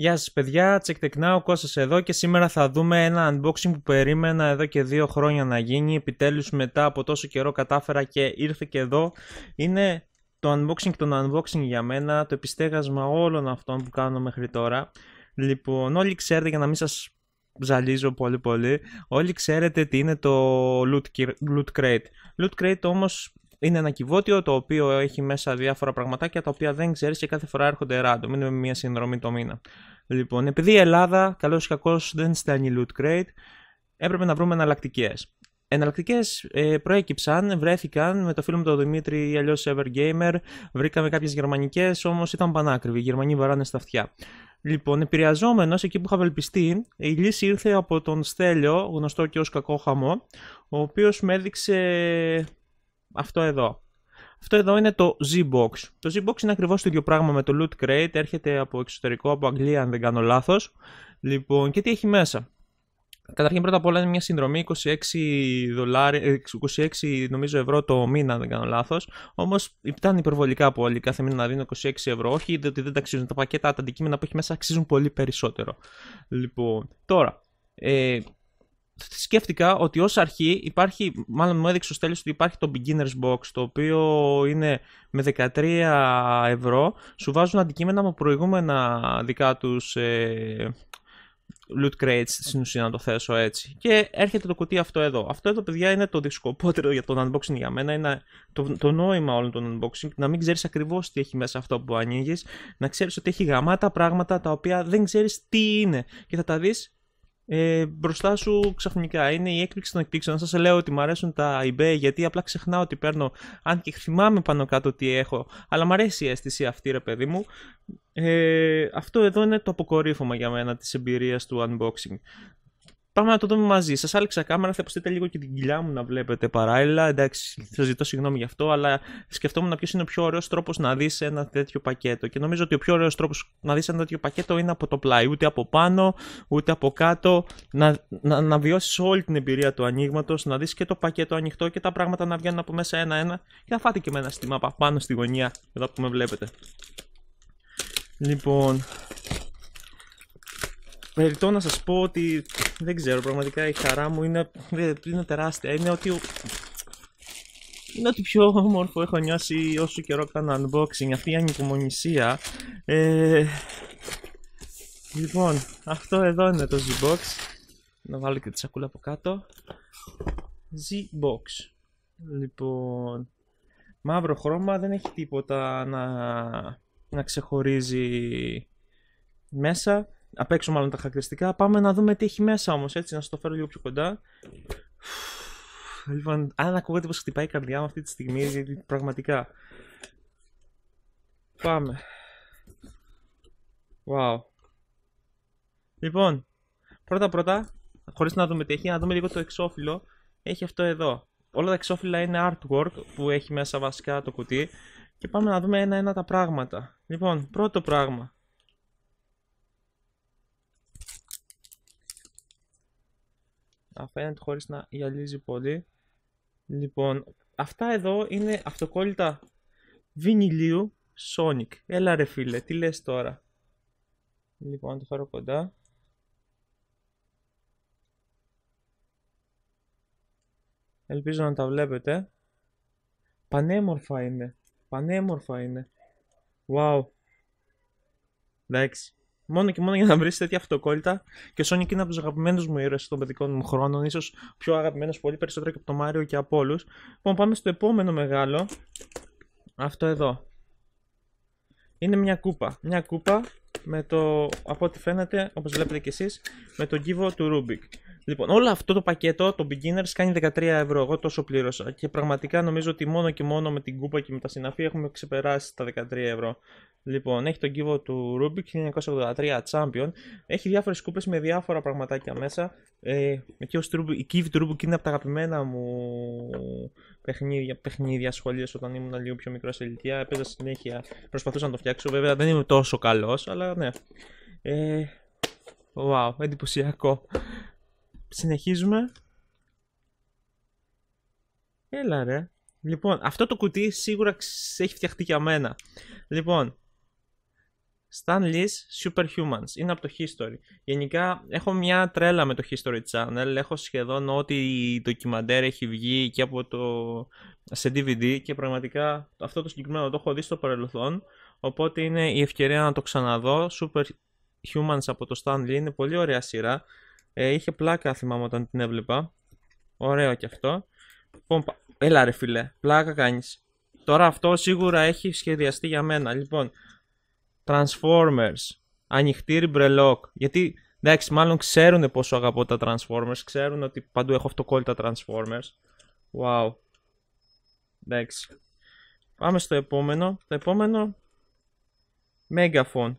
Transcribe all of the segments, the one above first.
Γεια σας παιδιά, Check Tech Now, Κώστας εδώ και σήμερα θα δούμε ένα unboxing που περίμενα εδώ και δύο χρόνια να γίνει. Επιτέλους μετά από τόσο καιρό κατάφερα και ήρθε και εδώ. Είναι το unboxing των unboxing για μένα, το επιστέγασμα όλων αυτών που κάνω μέχρι τώρα. Λοιπόν, όλοι ξέρετε για να μην σας ζαλίζω πολύ πολύ, όλοι ξέρετε τι είναι το loot, loot crate. Loot crate όμως είναι ένα κυβότιο το οποίο έχει μέσα διάφορα πραγματάκια τα οποία δεν ξέρεις και κάθε φορά έρχονται random, είναι μια συνδρομή το μήνα. Λοιπόν, επειδή η Ελλάδα καλώς ή κακώς δεν στέλνει loot crate, έπρεπε να βρούμε εναλλακτικές. Εναλλακτικές ε, προέκυψαν, βρέθηκαν με το φίλο μου τον Δημήτρη ή αλλιώς Evergamer. Βρήκαμε κάποιες γερμανικές, όμως ήταν πανάκριβοι. Οι Γερμανοί βαράνε στα αυτιά. Λοιπόν, επηρεαζόμενος εκεί που είχα βελπιστεί, η λύση ήρθε από τον Στέλιο, γνωστό και ως κακό χαμό, ο οποίος με έδειξε αυτό εδώ. Αυτό εδώ είναι το Z-Box. Το Z-Box είναι ακριβώς το ίδιο πράγμα με το Loot Crate, έρχεται από εξωτερικό, από Αγγλία, αν δεν κάνω λάθος. Λοιπόν, και τι έχει μέσα. Καταρχήν πρώτα απ' όλα είναι μια συνδρομή 26, 26 ε, νομίζω ευρώ το μήνα, δεν κάνω λάθος. Όμως ήταν υπερβολικά πολύ κάθε μήνα να δίνω 26 ευρώ. Όχι, διότι δεν τα αξίζουν. Τα πακέτα, τα αντικείμενα που έχει μέσα αξίζουν πολύ περισσότερο. Λοιπόν, τώρα. Ε, σκέφτηκα ότι ως αρχή υπάρχει, μάλλον μου έδειξε ο Στέλιος ότι υπάρχει το Beginner's Box το οποίο είναι με 13 ευρώ σου βάζουν αντικείμενα από προηγούμενα δικά τους ε, loot crates στην ουσία να το θέσω έτσι. Και έρχεται το κουτί αυτό εδώ. Αυτό εδώ, παιδιά, είναι το δυσκοπότερο για τον unboxing για μένα. Είναι το, το νόημα όλων των unboxing. Να μην ξέρεις ακριβώς τι έχει μέσα αυτό που ανοίγεις. Να ξέρεις ότι έχει γαμάτα πράγματα τα οποία δεν ξέρεις τι είναι. Και θα τα δεις ε, μπροστά σου ξαφνικά. Είναι η έκπληξη των εκπλήξεων. Σας λέω ότι μου αρέσουν τα eBay γιατί απλά ξεχνάω ότι παίρνω, αν και θυμάμαι πάνω κάτω τι έχω. Αλλά μου αρέσει η αίσθηση αυτή, ρε παιδί μου. Ε, αυτό εδώ είναι το αποκορύφωμα για μένα της εμπειρίας του unboxing. Πάμε να το δούμε μαζί. Σας άλεξα κάμερα, θα υποστείτε λίγο και την κοιλιά μου να βλέπετε παράλληλα. Εντάξει, σας ζητώ συγγνώμη γι' αυτό, αλλά σκεφτόμουν ποιος είναι ο πιο ωραίος τρόπος να δεις ένα τέτοιο πακέτο. Και νομίζω ότι ο πιο ωραίος τρόπος να δεις ένα τέτοιο πακέτο είναι από το πλάι. Ούτε από πάνω, ούτε από κάτω. Να, να, να βιώσεις όλη την εμπειρία του ανοίγματος, να δεις και το πακέτο ανοιχτό και τα πράγματα να βγαίνουν από μέσα ένα-ένα. Και να φάτε και με ένα στιμά πάνω στη γωνία, εδώ που με βλέπετε. Λοιπόν, Μεριτώ να σας πω ότι δεν ξέρω, πραγματικά η χαρά μου είναι, είναι τεράστια. Είναι ότι, είναι ότι πιο όμορφο έχω νιώσει όσο καιρό κάνω unboxing, αυτή η ανυπομονησία. Ε, λοιπόν, αυτό εδώ είναι το Z-Box. Να βάλω και τη σακούλα από κάτω. Z-Box. Λοιπόν, μαύρο χρώμα δεν έχει τίποτα να, να ξεχωρίζει μέσα απ' έξω μάλλον τα χαρακτηριστικά. Πάμε να δούμε τι έχει μέσα όμως, έτσι, να σας το φέρω λίγο πιο κοντά. Λοιπόν, αν ακούγεται πως χτυπάει η καρδιά μου αυτή τη στιγμή, γιατί πραγματικά. Πάμε. Wow. Λοιπόν, πρώτα πρώτα, χωρίς να δούμε τι έχει, να δούμε λίγο το εξώφυλλο. Έχει αυτό εδώ. Όλα τα εξώφυλλα είναι artwork που έχει μέσα βασικά το κουτί. Και πάμε να δούμε ένα-ένα τα πράγματα. Λοιπόν, πρώτο πράγμα. απέναντι χωρίς να γυαλίζει πολύ. Λοιπόν, αυτά εδώ είναι αυτοκόλλητα βινιλίου Sonic. Έλα ρε φίλε, τι λες τώρα. Λοιπόν, το φέρω κοντά. Ελπίζω να τα βλέπετε. Πανέμορφα είναι. Πανέμορφα είναι. Wow. Εντάξει. Μόνο και μόνο για να βρεις τέτοια αυτοκόλλητα. Και ο Sonic είναι από τους αγαπημένους μου ήρωες των παιδικών μου χρόνων. σω πιο αγαπημένο πολύ περισσότερο και από τον Μάριο και από όλους. Λοιπόν, πάμε στο επόμενο μεγάλο. Αυτό εδώ. Είναι μια κούπα. Μια κούπα με το, από ό,τι φαίνεται, όπως βλέπετε κι εσείς, με τον κύβο του Rubik. Λοιπόν, όλο αυτό το πακέτο, το beginners, κάνει 13 ευρώ. Εγώ τόσο πλήρωσα. Και πραγματικά νομίζω ότι μόνο και μόνο με την κούπα και με τα συναφή έχουμε ξεπεράσει τα 13 ευρώ. Λοιπόν, έχει τον κύβο του Rubik 1983 Champion. Έχει διάφορες κούπες με διάφορα πραγματάκια μέσα. Ε, και η κύβη του Rubik είναι από τα αγαπημένα μου παιχνίδια, παιχνίδια σχολεία όταν ήμουν λίγο πιο μικρός σε ηλικία. Έπαιζα συνέχεια. Προσπαθούσα να το φτιάξω. Βέβαια δεν είμαι τόσο καλός, αλλά ναι. Ε, wow, εντυπωσιακό συνεχίζουμε. Έλα ρε. Λοιπόν, αυτό το κουτί σίγουρα έχει φτιαχτεί για μένα. Λοιπόν, Stan Lee's Superhumans. Είναι από το History. Γενικά έχω μια τρέλα με το History Channel. Έχω σχεδόν ό,τι ντοκιμαντέρ έχει βγει και από το... σε DVD και πραγματικά αυτό το συγκεκριμένο το έχω δει στο παρελθόν. Οπότε είναι η ευκαιρία να το ξαναδώ. Humans από το Stan Lee είναι πολύ ωραία σειρά. Ε, είχε πλάκα θυμάμαι όταν την έβλεπα. Ωραίο κι αυτό. Λοιπόν, έλα ρε φίλε, πλάκα κάνεις. Τώρα αυτό σίγουρα έχει σχεδιαστεί για μένα. Λοιπόν, Transformers, ανοιχτήρι μπρελόκ. Γιατί, εντάξει, μάλλον ξέρουν πόσο αγαπώ τα Transformers. Ξέρουν ότι παντού έχω αυτοκόλλητα Transformers. Wow. Εντάξει. Πάμε στο επόμενο. Το επόμενο, Megafon.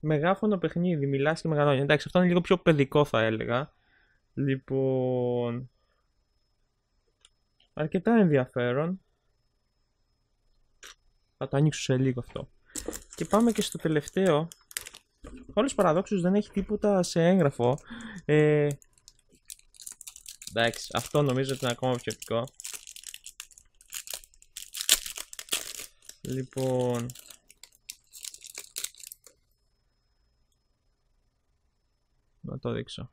Μεγάφωνο παιχνίδι, μιλάς και μεγαλώνεις. Εντάξει, αυτό είναι λίγο πιο παιδικό θα έλεγα. Λοιπόν. Αρκετά ενδιαφέρον. Θα το ανοίξω σε λίγο αυτό. Και πάμε και στο τελευταίο. Όλος παραδόξου δεν έχει τίποτα σε έγγραφο. Ε, εντάξει, αυτό νομίζω ότι είναι ακόμα πιο ευτικό. Λοιπόν, να το δείξω.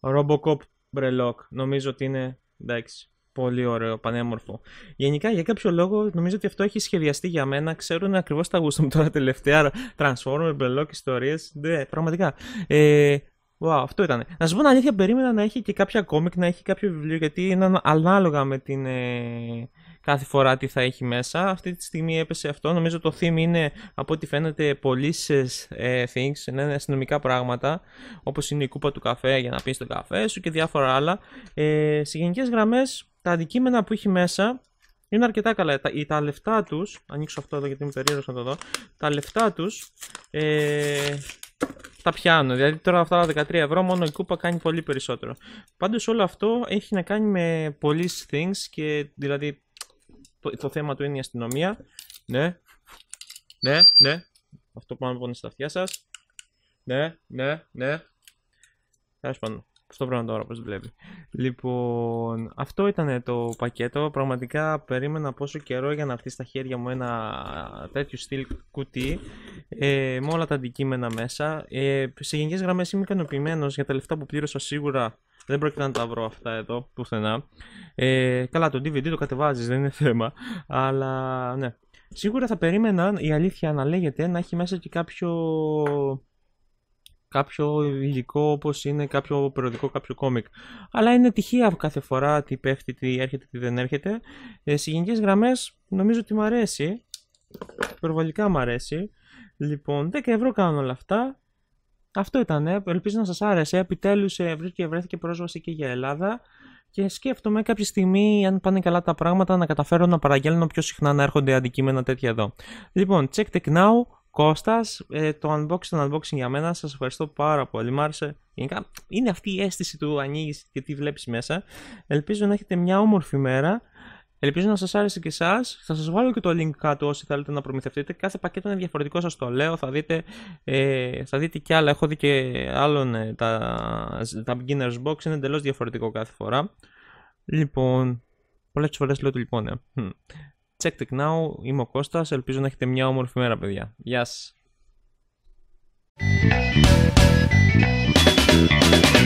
Robocop Brelock. Νομίζω ότι είναι εντάξει. Πολύ ωραίο, πανέμορφο. Γενικά για κάποιο λόγο νομίζω ότι αυτό έχει σχεδιαστεί για μένα. Ξέρουν ακριβώς τα γούστα μου τώρα τελευταία. Transformer, Brelock, ιστορίες. Ναι, πραγματικά. Ε, αυτό ήταν. Να σου πω την αλήθεια, περίμενα να έχει και κάποια κόμικ, να έχει κάποιο βιβλίο, γιατί είναι ανάλογα με την, ε, κάθε φορά τι θα έχει μέσα. Αυτή τη στιγμή έπεσε αυτό. Νομίζω το theme είναι από ό,τι φαίνεται police ε, things, είναι αστυνομικά πράγματα όπως είναι η κούπα του καφέ για να πεις τον καφέ σου και διάφορα άλλα. Ε, σε γενικές γραμμές τα αντικείμενα που έχει μέσα είναι αρκετά καλά. Τα, τα λεφτά τους, ανοίξω αυτό εδώ γιατί είμαι περίεργος να το δω, τα λεφτά τους ε, τα πιάνω. Δηλαδή τώρα αυτά τα 13 ευρώ μόνο η κούπα κάνει πολύ περισσότερο. Πάντως όλο αυτό έχει να κάνει με police things και δηλαδή το, θέμα του είναι η αστυνομία. Ναι. Ναι, ναι. Αυτό που πάνω από στα αυτιά σας. Ναι, ναι, ναι. Τέλος πάντων. Αυτό να τώρα όπως βλέπει. Λοιπόν, αυτό ήταν το πακέτο. Πραγματικά περίμενα πόσο καιρό για να έρθει στα χέρια μου ένα τέτοιο στυλ κουτί ε, με όλα τα αντικείμενα μέσα. Ε, σε γενικές γραμμές είμαι ικανοποιημένος για τα λεφτά που πλήρωσα σίγουρα δεν πρόκειται να τα βρω αυτά εδώ πουθενά. Ε, καλά, το DVD το κατεβάζεις, δεν είναι θέμα. Αλλά ναι. Σίγουρα θα περίμενα η αλήθεια να λέγεται να έχει μέσα και κάποιο κάποιο υλικό όπως είναι κάποιο περιοδικό, κάποιο κόμικ. Αλλά είναι τυχαία κάθε φορά τι πέφτει, τι έρχεται, τι δεν έρχεται. Ε, σε γενικές γραμμές νομίζω ότι μου αρέσει. Υπερβολικά μου αρέσει. Λοιπόν, 10 ευρώ κάνουν όλα αυτά. Αυτό ήταν. Ε. Ελπίζω να σας άρεσε. Επιτέλους ε, βρήκε, βρέθηκε πρόσβαση και για Ελλάδα. Και σκέφτομαι κάποια στιγμή, αν πάνε καλά τα πράγματα, να καταφέρω να παραγγέλνω πιο συχνά να έρχονται αντικείμενα τέτοια εδώ. Λοιπόν, check tech now, Κώστας, ε, το unboxing, το unboxing για μένα, σας ευχαριστώ πάρα πολύ, μ' άρεσε. Γενικά, είναι αυτή η αίσθηση του ανοίγεις και τι βλέπεις μέσα. Ελπίζω να έχετε μια όμορφη μέρα. Ελπίζω να σας άρεσε και εσάς. Θα σας βάλω και το link κάτω όσοι θέλετε να προμηθευτείτε. Κάθε πακέτο είναι διαφορετικό, σας το λέω. Θα δείτε, ε, θα δείτε και άλλα. Έχω δει και άλλων ε, τα, τα beginners box. Είναι εντελώς διαφορετικό κάθε φορά. Λοιπόν, πολλές φορές λέω ότι λοιπόν. Ε. Check it now. Είμαι ο Κώστας. Ελπίζω να έχετε μια όμορφη μέρα, παιδιά. Γεια σας.